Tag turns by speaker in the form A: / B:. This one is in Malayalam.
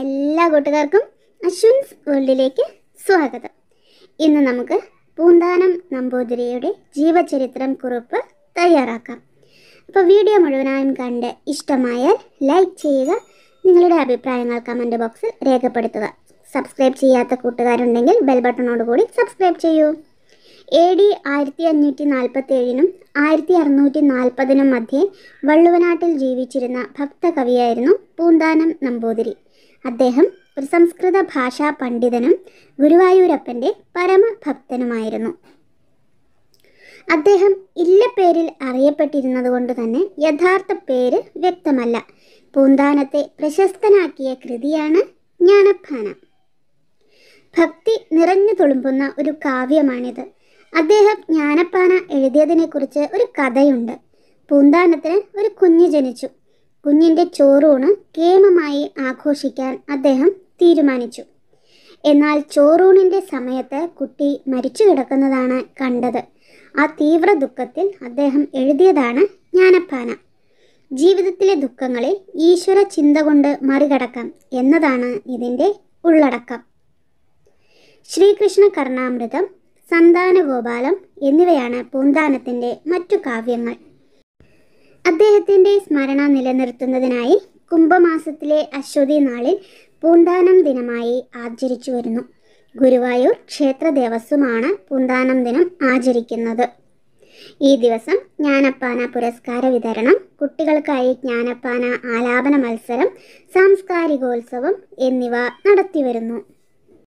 A: എല്ലാ കൂട്ടുകാർക്കും അശ്വിൻസ് വേൾഡിലേക്ക് സ്വാഗതം ഇന്ന് നമുക്ക് പൂന്താനം നമ്പൂതിരിയുടെ ജീവചരിത്രം കുറിപ്പ് തയ്യാറാക്കാം അപ്പോൾ വീഡിയോ മുഴുവനായും കണ്ട് ഇഷ്ടമായാൽ ലൈക്ക് ചെയ്യുക നിങ്ങളുടെ അഭിപ്രായങ്ങൾ കമൻറ്റ് ബോക്സിൽ രേഖപ്പെടുത്തുക സബ്സ്ക്രൈബ് ചെയ്യാത്ത കൂട്ടുകാരുണ്ടെങ്കിൽ ബെൽ ബട്ടണോട് കൂടി സബ്സ്ക്രൈബ് ചെയ്യൂ എ ഡി ആയിരത്തി അഞ്ഞൂറ്റി നാൽപ്പത്തി ഏഴിനും ആയിരത്തി അറുന്നൂറ്റി നാൽപ്പതിനും മധ്യേ വള്ളുവനാട്ടിൽ ജീവിച്ചിരുന്ന ഭക്തകവിയായിരുന്നു പൂന്താനം നമ്പൂതിരി അദ്ദേഹം ഒരു സംസ്കൃത ഭാഷാ പണ്ഡിതനും ഗുരുവായൂരപ്പൻ്റെ പരമഭക്തനുമായിരുന്നു അദ്ദേഹം ഇല്ലപ്പേരിൽ അറിയപ്പെട്ടിരുന്നതുകൊണ്ട് തന്നെ യഥാർത്ഥ പേര് വ്യക്തമല്ല പൂന്താനത്തെ പ്രശസ്തനാക്കിയ കൃതിയാണ് ജ്ഞാനഭാനം ഭക്തി നിറഞ്ഞു തുളുമ്പുന്ന ഒരു കാവ്യമാണിത് അദ്ദേഹം ജ്ഞാനപ്പാന എഴുതിയതിനെക്കുറിച്ച് ഒരു കഥയുണ്ട് പൂന്താനത്തിന് ഒരു കുഞ്ഞ് ജനിച്ചു കുഞ്ഞിൻ്റെ ചോറൂണ് കേമമായി ആഘോഷിക്കാൻ അദ്ദേഹം തീരുമാനിച്ചു എന്നാൽ ചോറൂണിൻ്റെ സമയത്ത് കുട്ടി മരിച്ചു കിടക്കുന്നതാണ് കണ്ടത് ആ തീവ്ര ദുഃഖത്തിൽ അദ്ദേഹം എഴുതിയതാണ് ജ്ഞാനപ്പാന ജീവിതത്തിലെ ദുഃഖങ്ങളെ ഈശ്വര ചിന്ത കൊണ്ട് മറികടക്കാം എന്നതാണ് ഇതിൻ്റെ ഉള്ളടക്കം ശ്രീകൃഷ്ണ കർണാമൃതം സന്താനഗോപാലം എന്നിവയാണ് പൂന്താനത്തിൻ്റെ മറ്റു കാവ്യങ്ങൾ അദ്ദേഹത്തിൻ്റെ സ്മരണ നിലനിർത്തുന്നതിനായി കുംഭമാസത്തിലെ അശ്വതി നാളിൽ പൂന്താനം ദിനമായി ആചരിച്ചു വരുന്നു ഗുരുവായൂർ ക്ഷേത്ര ദേവസ്വമാണ് പൂന്താനം ദിനം ആചരിക്കുന്നത് ഈ ദിവസം ജ്ഞാനപ്പാന പുരസ്കാര വിതരണം കുട്ടികൾക്കായി ജ്ഞാനപ്പാന ആലാപന മത്സരം സാംസ്കാരികോത്സവം എന്നിവ നടത്തിവരുന്നു